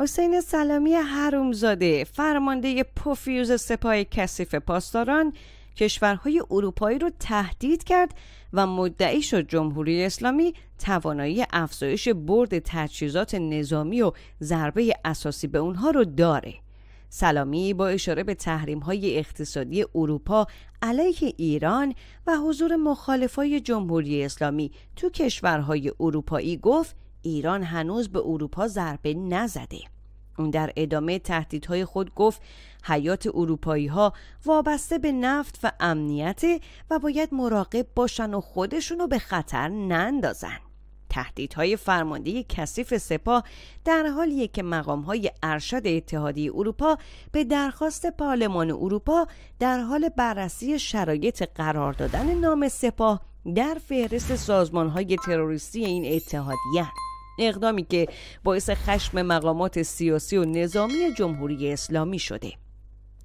حسین سلامی حرومزاده فرمانده پوفیوز سپاه کثیف پاسداران کشورهای اروپایی رو تهدید کرد و مدعی شد جمهوری اسلامی توانایی افزایش برد تجهیزات نظامی و ضربه اساسی به اونها رو داره سلامی با اشاره به تحریم های اقتصادی اروپا علیه ایران و حضور مخالفای جمهوری اسلامی تو کشورهای اروپایی گفت ایران هنوز به اروپا ضربه نزده اون در ادامه تهدیدهای خود گفت حیات اروپایی ها وابسته به نفت و امنیت و باید مراقب باشن و خودشونو به خطر نندازن تهدیدهای فرمانده کثیف سپاه در حالیه که های ارشد اتحادیه اروپا به درخواست پارلمان اروپا در حال بررسی شرایط قرار دادن نام سپاه در فهرست های تروریستی این اتحادیه اقدامی که باعث خشم مقامات سیاسی و نظامی جمهوری اسلامی شده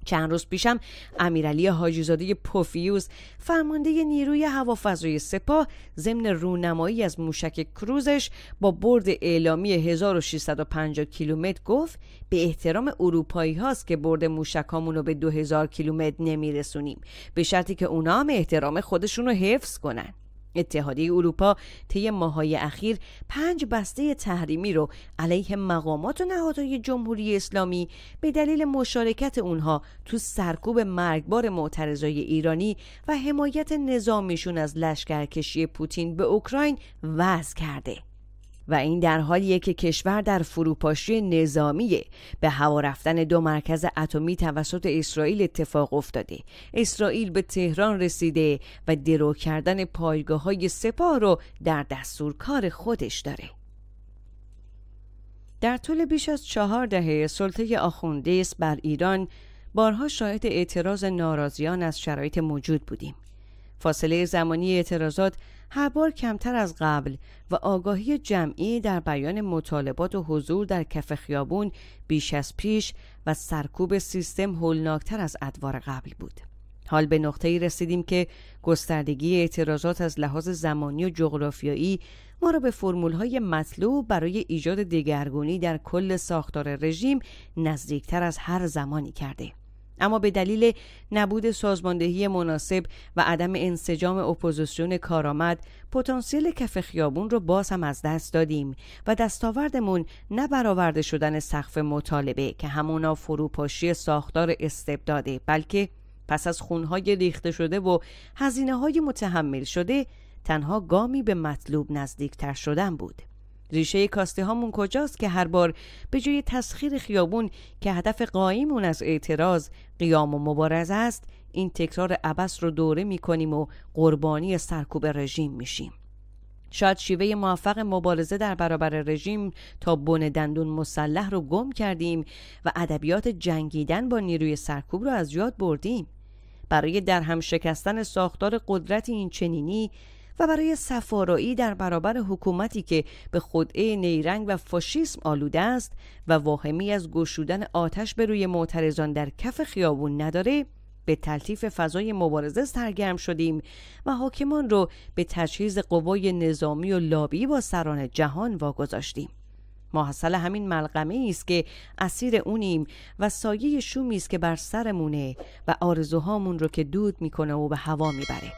چند روز پیشم امیرعلی حاجیزاده پوفیوز فرمانده نیروی هوافضای سپاه ضمن رونمایی از موشک کروزش با برد اعلامی 1650 کیلومتر گفت به احترام اروپایی هاست که برد موشکامون رو به 2000 کیلومتر نمیرسونیم به شرطی که اونا هم احترام خودشون رو حفظ کنن اتحادیه اروپا طی ماهای اخیر پنج بسته تحریمی رو علیه مقامات و نهادهای جمهوری اسلامی به دلیل مشارکت اونها تو سرکوب مرگبار معترضای ایرانی و حمایت نظامیشون از لشکرکشی پوتین به اوکراین وضع کرده. و این در حالیه که کشور در فروپاشی نظامی به هوا رفتن دو مرکز اتمی توسط اسرائیل اتفاق افتاده اسرائیل به تهران رسیده و درو کردن پایگاه های سپاه رو در دستور کار خودش داره در طول بیش از چهار دهه سلطه آخوندیس بر ایران بارها شاهد اعتراض ناراضیان از شرایط موجود بودیم فاصله زمانی اعتراضات هر بار کمتر از قبل و آگاهی جمعی در بیان مطالبات و حضور در کف خیابون بیش از پیش و سرکوب سیستم هولناکتر از ادوار قبل بود. حال به نقطه‌ای رسیدیم که گستردگی اعتراضات از لحاظ زمانی و جغرافیایی ما را به فرمول‌های مطلوب برای ایجاد دگرگونی در کل ساختار رژیم نزدیکتر از هر زمانی کرده. اما به دلیل نبود سازماندهی مناسب و عدم انسجام اپوزیسیون کارآمد پتانسیل کف خیابون رو باز هم از دست دادیم و دستاوردمون نه برآورده شدن سقف مطالبه که همونا فروپاشی ساختار استبداده بلکه پس از خونهای ریخته شده و هزینه های متحمل شده تنها گامی به مطلوب نزدیکتر شدن بود ریشه کاستی هامون کجاست که هر بار به جای تسخیر خیابون که هدف قایمون از اعتراض قیام و مبارزه است این تکرار عبس رو دوره میکنیم و قربانی سرکوب رژیم میشیم شاید شیوه موفق مبارزه در برابر رژیم تا بن دندون مسلح رو گم کردیم و ادبیات جنگیدن با نیروی سرکوب رو از یاد بردیم برای در هم شکستن ساختار قدرت این چنینی و برای سفارایی در برابر حکومتی که به خدعه نیرنگ و فاشیسم آلوده است و واهمی از گشودن آتش به روی معترضان در کف خیابون نداره به تلطیف فضای مبارزه سرگرم شدیم و حاکمان رو به تجهیز قوای نظامی و لابی با سران جهان واگذاشتیم حاصل همین ملغمه ای است که اسیر اونیم و سایه شومی است که بر سرمونه و آرزوهامون رو که دود میکنه و به هوا میبره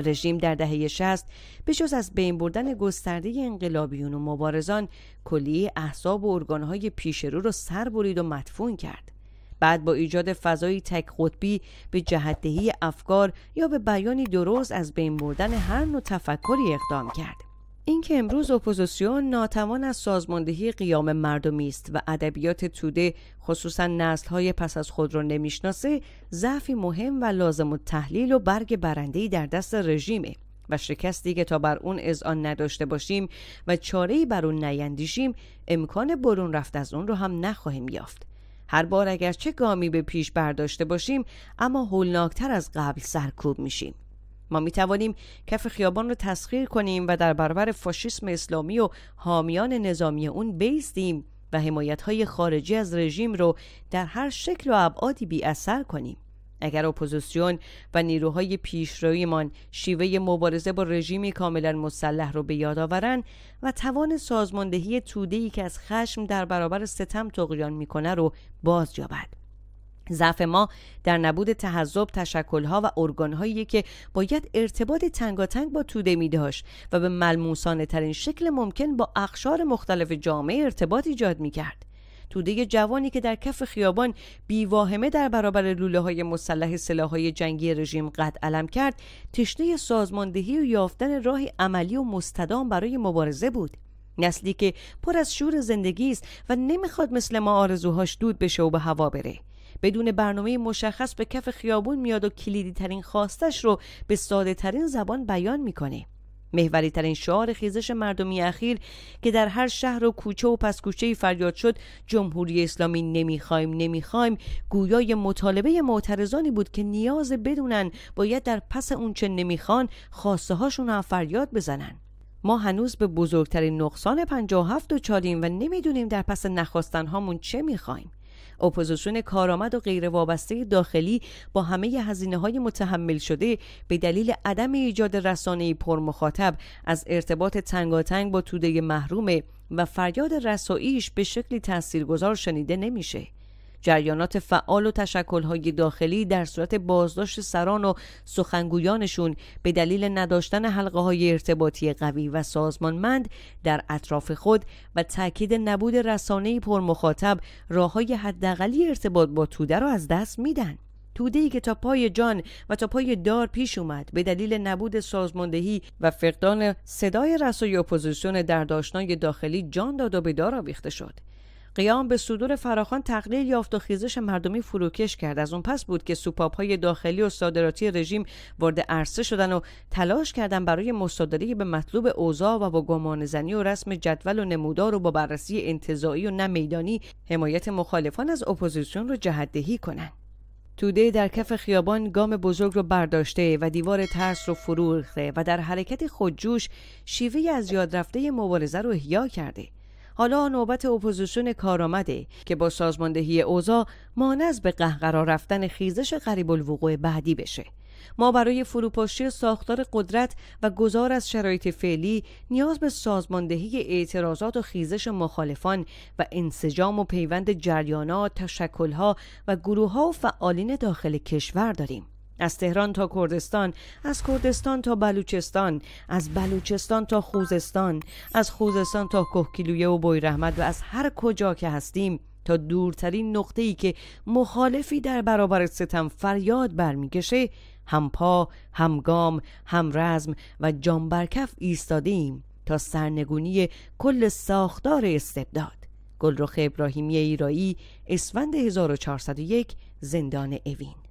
رژیم در دهه 60 به از بین بردن گسترده انقلابیون و مبارزان کلی احزاب و ارگانهای پیشرو را سر برید و مدفون کرد بعد با ایجاد فضایی تک قطبی به جهدهی افکار یا به بیانی درست از بین بردن هر نوع تفکری اقدام کرد اینکه امروز اپوزیسیون ناتوان از سازماندهی قیام مردمی است و ادبیات توده خصوصا نسلهای پس از خود را نمیشناسه ضعفی مهم و لازم و تحلیل و برگ برندهای در دست رژیمه و شکستی که تا بر اون از آن نداشته باشیم و چارهای بر اون نیندیشیم امکان برون رفت از اون رو هم نخواهیم یافت هر بار اگر چه گامی به پیش برداشته باشیم اما هولناکتر از قبل سرکوب میشیم ما می توانیم کف خیابان را تسخیر کنیم و در برابر فاشیسم اسلامی و حامیان نظامی اون بیستیم و حمایت های خارجی از رژیم رو در هر شکل و ابعادی بی اثر کنیم اگر اپوزیسیون و نیروهای پیشرویمان شیوه مبارزه با رژیمی کاملا مسلح رو به یاد آورند و توان سازماندهی توده‌ای که از خشم در برابر ستم تقیان میکنه رو باز یابد ضعف ما در نبود تحذب تشکلها و ارگانهایی که باید ارتباط تنگاتنگ با توده می داشت و به ملموسانه ترین شکل ممکن با اخشار مختلف جامعه ارتباط ایجاد می کرد. توده جوانی که در کف خیابان بیواهمه در برابر لوله های مسلح سلاح های جنگی رژیم قد علم کرد تشنه سازماندهی و یافتن راه عملی و مستدام برای مبارزه بود نسلی که پر از شور زندگی است و نمیخواد مثل ما آرزوهاش دود بشه و به هوا بره بدون برنامه مشخص به کف خیابون میاد و کلیدی ترین خواستش رو به ساده ترین زبان بیان میکنه محوری ترین شعار خیزش مردمی اخیر که در هر شهر و کوچه و پس کوچه فریاد شد جمهوری اسلامی نمیخوایم نمیخوایم گویای مطالبه معترضانی بود که نیاز بدونن باید در پس اونچه نمیخوان خواسته هاشون هم فریاد بزنن ما هنوز به بزرگترین نقصان 57 و و, و نمیدونیم در پس نخواستن هامون چه میخوایم اپوزیسیون کارآمد و غیر وابسته داخلی با همه هزینه های متحمل شده به دلیل عدم ایجاد رسانه پرمخاطب از ارتباط تنگاتنگ با توده محرومه و فریاد رساییش به شکلی تاثیرگذار شنیده نمیشه. جریانات فعال و تشکلهای داخلی در صورت بازداشت سران و سخنگویانشون به دلیل نداشتن حلقه های ارتباطی قوی و سازمانمند در اطراف خود و تاکید نبود رسانه پرمخاطب راه های حداقلی ارتباط با توده را از دست میدن توده ای که تا پای جان و تا پای دار پیش اومد به دلیل نبود سازماندهی و فقدان صدای رسای اپوزیسیون در داخلی جان داد و به دار آویخته شد قیام به صدور فراخان تقلیل یافت و خیزش مردمی فروکش کرد از اون پس بود که سوپاپ های داخلی و صادراتی رژیم وارد عرصه شدن و تلاش کردند برای مصادره به مطلوب اوضاع و با گمانهزنی و رسم جدول و نمودار و با بررسی انتزاعی و نه میدانی حمایت مخالفان از اپوزیسیون رو جهدهی کنند توده در کف خیابان گام بزرگ رو برداشته و دیوار ترس رو فرو ریخته و در حرکت خودجوش شیوه از یاد رفته مبارزه رو احیا کرده حالا نوبت اپوزیسیون کارآمده که با سازماندهی اوزا مانز به قهقرا رفتن خیزش قریب الوقوع بعدی بشه ما برای فروپاشی ساختار قدرت و گذار از شرایط فعلی نیاز به سازماندهی اعتراضات و خیزش مخالفان و انسجام و پیوند جریانات، تشکلها و گروهها و فعالین داخل کشور داریم. از تهران تا کردستان از کردستان تا بلوچستان از بلوچستان تا خوزستان از خوزستان تا کهکیلویه و بوی رحمت و از هر کجا که هستیم تا دورترین نقطه ای که مخالفی در برابر ستم فریاد برمیکشه همپا، همگام، همرزم و جانبرکف ایستادیم تا سرنگونی کل ساختار استبداد گلروخ ابراهیمی ایرایی اسفند 1401 زندان اوین